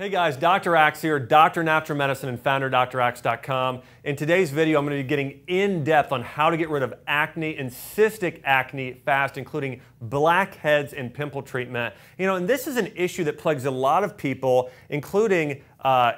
Hey guys, Dr. Axe here, Dr. Natural Medicine and founder DrAxe.com. In today's video, I'm going to be getting in depth on how to get rid of acne and cystic acne fast, including blackheads and pimple treatment. You know, and this is an issue that plagues a lot of people, including uh,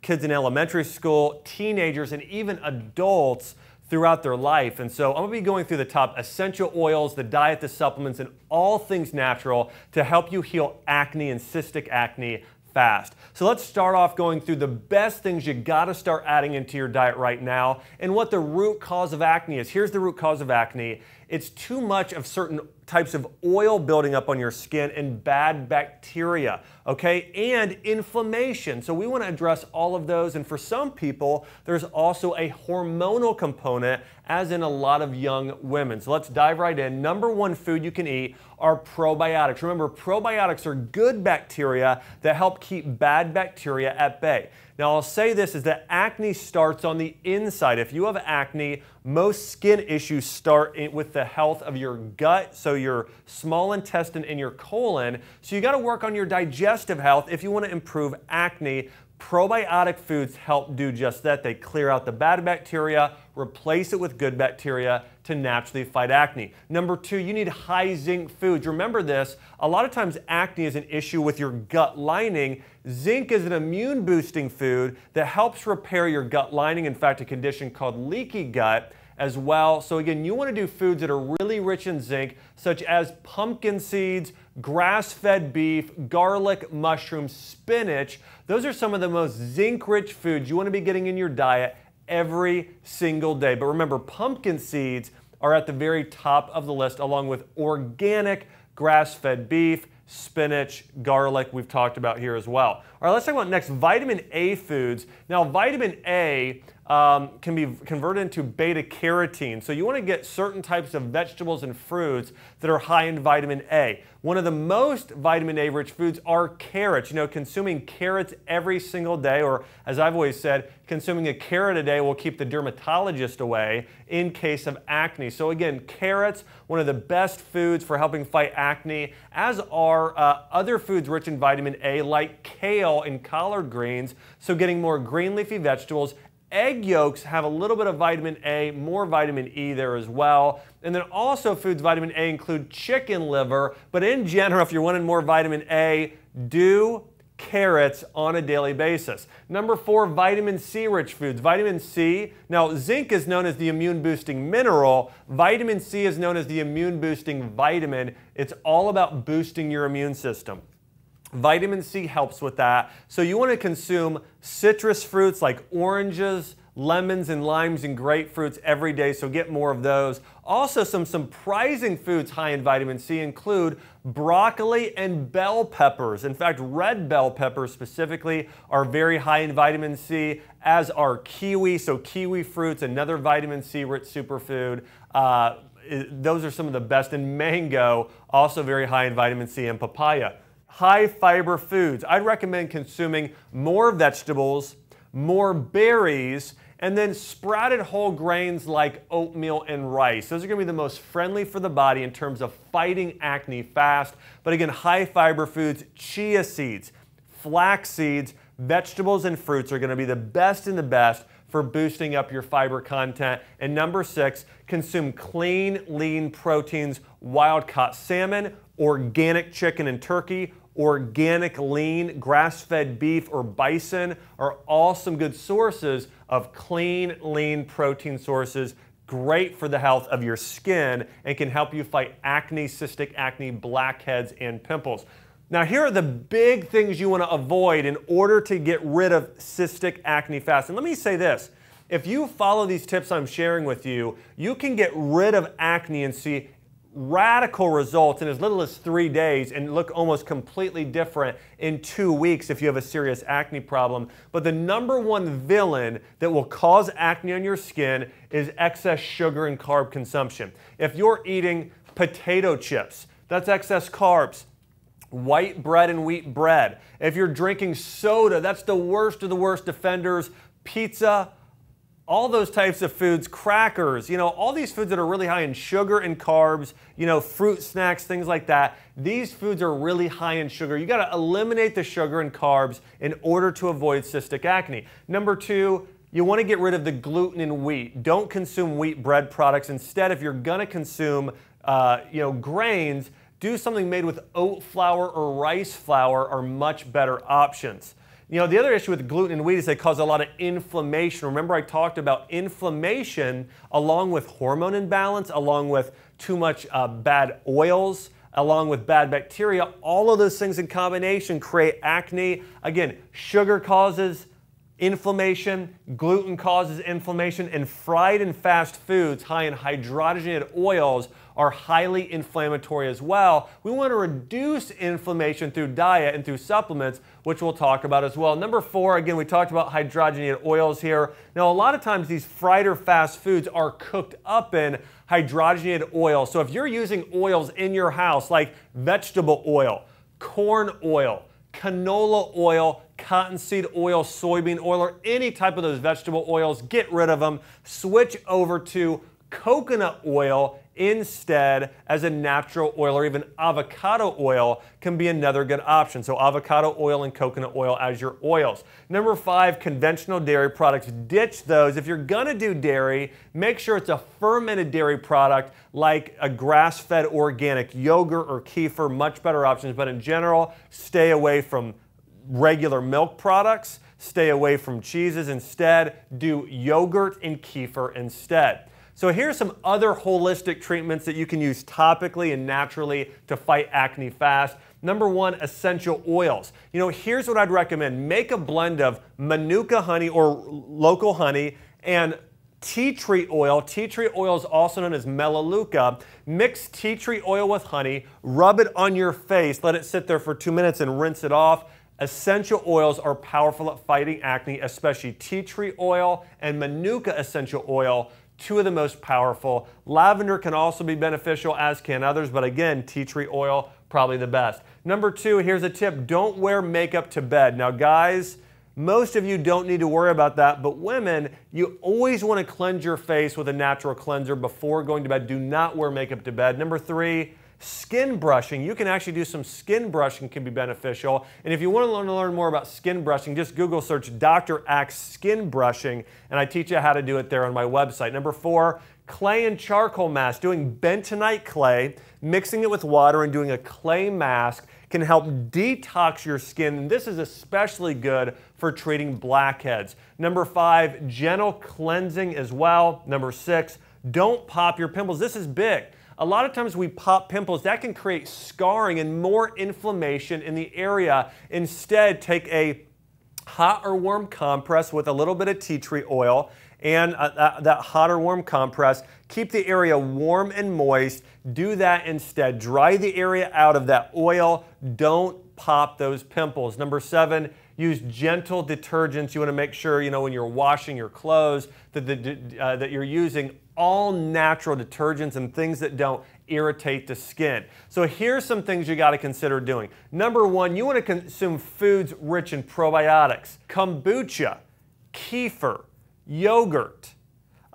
kids in elementary school, teenagers, and even adults throughout their life. And so I'm gonna be going through the top essential oils, the diet, the supplements, and all things natural to help you heal acne and cystic acne fast. So let's start off going through the best things you gotta start adding into your diet right now and what the root cause of acne is. Here's the root cause of acne. It's too much of certain types of oil building up on your skin and bad bacteria, okay, and inflammation. So we want to address all of those. And for some people, there's also a hormonal component, as in a lot of young women. So let's dive right in. Number one food you can eat are probiotics. Remember, probiotics are good bacteria that help keep bad bacteria at bay. Now, I'll say this is that acne starts on the inside. If you have acne, most skin issues start with the health of your gut. So your small intestine and your colon. So you got to work on your digestive health if you want to improve acne. Probiotic foods help do just that. They clear out the bad bacteria, replace it with good bacteria to naturally fight acne. Number two, you need high zinc foods. Remember this, a lot of times acne is an issue with your gut lining. Zinc is an immune boosting food that helps repair your gut lining. In fact, a condition called leaky gut as well. So again, you want to do foods that are really rich in zinc, such as pumpkin seeds, grass-fed beef, garlic, mushrooms, spinach. Those are some of the most zinc-rich foods you want to be getting in your diet every single day. But remember, pumpkin seeds are at the very top of the list, along with organic grass-fed beef, spinach, garlic we've talked about here as well. All right, let's talk about next vitamin A foods. Now, vitamin A um, can be converted into beta carotene. So, you want to get certain types of vegetables and fruits that are high in vitamin A. One of the most vitamin A rich foods are carrots. You know, consuming carrots every single day, or as I've always said, consuming a carrot a day will keep the dermatologist away in case of acne. So, again, carrots, one of the best foods for helping fight acne, as are uh, other foods rich in vitamin A like kale kale and collard greens, so getting more green leafy vegetables. Egg yolks have a little bit of vitamin A, more vitamin E there as well. And then also foods vitamin A include chicken liver, but in general, if you're wanting more vitamin A, do carrots on a daily basis. Number four, vitamin C rich foods. Vitamin C, now zinc is known as the immune boosting mineral. Vitamin C is known as the immune boosting vitamin. It's all about boosting your immune system. Vitamin C helps with that. So you want to consume citrus fruits like oranges, lemons and limes and grapefruits every day, so get more of those. Also, some surprising foods high in vitamin C include broccoli and bell peppers. In fact, red bell peppers specifically are very high in vitamin C, as are kiwi. So, kiwi fruits, another vitamin C rich superfood. Uh, those are some of the best. And mango, also very high in vitamin C, and papaya high fiber foods. I'd recommend consuming more vegetables, more berries, and then sprouted whole grains like oatmeal and rice. Those are gonna be the most friendly for the body in terms of fighting acne fast. But again, high fiber foods, chia seeds, flax seeds, vegetables and fruits are gonna be the best and the best for boosting up your fiber content. And number six, consume clean, lean proteins, wild caught salmon, organic chicken and turkey, organic lean, grass fed beef, or bison are all some good sources of clean, lean protein sources. Great for the health of your skin and can help you fight acne, cystic acne, blackheads, and pimples. Now, here are the big things you want to avoid in order to get rid of cystic acne fast. And let me say this if you follow these tips I'm sharing with you, you can get rid of acne and see radical results in as little as three days and look almost completely different in two weeks if you have a serious acne problem. But the number one villain that will cause acne on your skin is excess sugar and carb consumption. If you're eating potato chips, that's excess carbs. White bread and wheat bread. If you're drinking soda, that's the worst of the worst offenders. Pizza, all those types of foods, crackers, you know, all these foods that are really high in sugar and carbs, you know, fruit snacks, things like that. These foods are really high in sugar. You got to eliminate the sugar and carbs in order to avoid cystic acne. Number two, you want to get rid of the gluten in wheat. Don't consume wheat bread products. Instead, if you're going to consume, uh, you know, grains, do something made with oat flour or rice flour are much better options. You know, the other issue with gluten and wheat is they cause a lot of inflammation. Remember I talked about inflammation along with hormone imbalance, along with too much uh, bad oils, along with bad bacteria. All of those things in combination create acne. Again, sugar causes inflammation, gluten causes inflammation, and fried and fast foods high in hydrogenated oils are highly inflammatory as well. We want to reduce inflammation through diet and through supplements, which we'll talk about as well. Number four, again, we talked about hydrogenated oils here. Now, a lot of times these fried or fast foods are cooked up in hydrogenated oil. So if you're using oils in your house, like vegetable oil, corn oil, canola oil, cottonseed oil, soybean oil, or any type of those vegetable oils, get rid of them. Switch over to coconut oil instead as a natural oil or even avocado oil can be another good option. So avocado oil and coconut oil as your oils. Number five, conventional dairy products. Ditch those. If you're gonna do dairy, make sure it's a fermented dairy product like a grass-fed organic yogurt or kefir, much better options. But in general, stay away from regular milk products. Stay away from cheeses. Instead, do yogurt and kefir instead. So here's some other holistic treatments that you can use topically and naturally to fight acne fast. Number one, essential oils. You know, here's what I'd recommend. Make a blend of Manuka honey or local honey and tea tree oil. Tea tree oil is also known as melaleuca. Mix tea tree oil with honey, rub it on your face, let it sit there for two minutes and rinse it off. Essential oils are powerful at fighting acne, especially tea tree oil and Manuka essential oil two of the most powerful. Lavender can also be beneficial, as can others, but again, tea tree oil, probably the best. Number two, here's a tip don't wear makeup to bed. Now, guys, most of you don't need to worry about that, but women, you always want to cleanse your face with a natural cleanser before going to bed. Do not wear makeup to bed. Number three, Skin brushing, you can actually do some skin brushing can be beneficial. And if you want to learn, to learn more about skin brushing, just Google search Dr. Axe skin brushing, and I teach you how to do it there on my website. Number four, clay and charcoal mask, doing bentonite clay, mixing it with water and doing a clay mask can help detox your skin. And this is especially good for treating blackheads. Number five, gentle cleansing as well. Number six, don't pop your pimples. This is big. A lot of times we pop pimples, that can create scarring and more inflammation in the area. Instead, take a hot or warm compress with a little bit of tea tree oil and uh, that, uh, that hot or warm compress. Keep the area warm and moist. Do that instead. Dry the area out of that oil. Don't pop those pimples. Number seven, Use gentle detergents. You want to make sure, you know, when you're washing your clothes, that, the, uh, that you're using all natural detergents and things that don't irritate the skin. So here's some things you got to consider doing. Number one, you want to consume foods rich in probiotics. Kombucha, kefir, yogurt,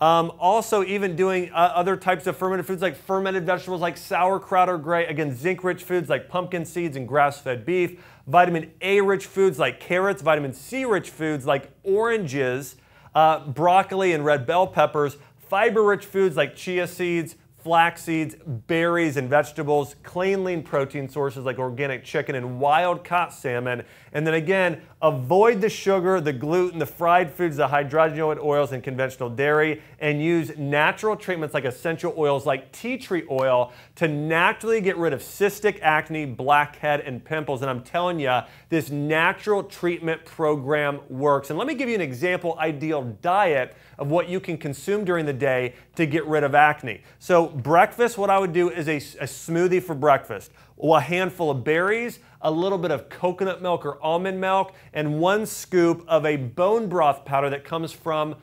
um, also, even doing uh, other types of fermented foods like fermented vegetables like sauerkraut or gray, again, zinc rich foods like pumpkin seeds and grass fed beef, vitamin A rich foods like carrots, vitamin C rich foods like oranges, uh, broccoli, and red bell peppers, fiber rich foods like chia seeds, flax seeds, berries, and vegetables, clean, lean protein sources like organic chicken and wild caught salmon. And then again, avoid the sugar, the gluten, the fried foods, the hydrogenated oils, and conventional dairy, and use natural treatments like essential oils like tea tree oil to naturally get rid of cystic acne, blackhead, and pimples. And I'm telling you, this natural treatment program works. And let me give you an example ideal diet of what you can consume during the day to get rid of acne. So breakfast, what I would do is a, a smoothie for breakfast. A handful of berries, a little bit of coconut milk or almond milk, and one scoop of a bone broth powder that comes from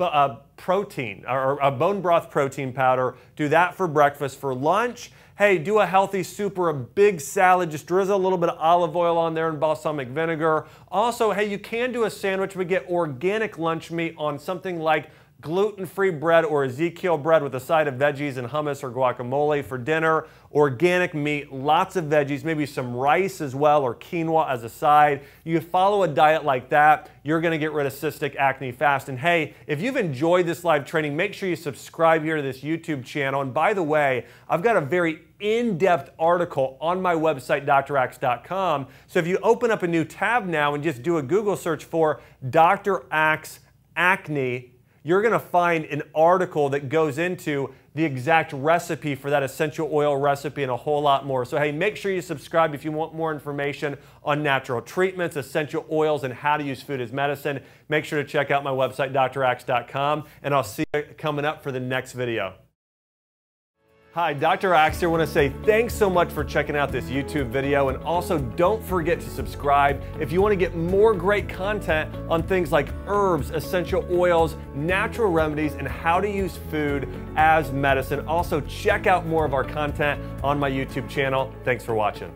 uh, protein or a bone broth protein powder. Do that for breakfast. For lunch, hey, do a healthy soup or a big salad. Just drizzle a little bit of olive oil on there and balsamic vinegar. Also, hey, you can do a sandwich, but get organic lunch meat on something like gluten free bread or Ezekiel bread with a side of veggies and hummus or guacamole for dinner, organic meat, lots of veggies, maybe some rice as well or quinoa as a side. You follow a diet like that, you're gonna get rid of cystic acne fast. And hey, if you've enjoyed this live training, make sure you subscribe here to this YouTube channel. And by the way, I've got a very in depth article on my website, drax.com. So if you open up a new tab now and just do a Google search for Dr. Axe Acne you're going to find an article that goes into the exact recipe for that essential oil recipe and a whole lot more. So, hey, make sure you subscribe if you want more information on natural treatments, essential oils, and how to use food as medicine. Make sure to check out my website, drax.com, and I'll see you coming up for the next video. Hi, Dr. Axe here. I want to say thanks so much for checking out this YouTube video and also don't forget to subscribe if you want to get more great content on things like herbs, essential oils, natural remedies, and how to use food as medicine. Also, check out more of our content on my YouTube channel. Thanks for watching.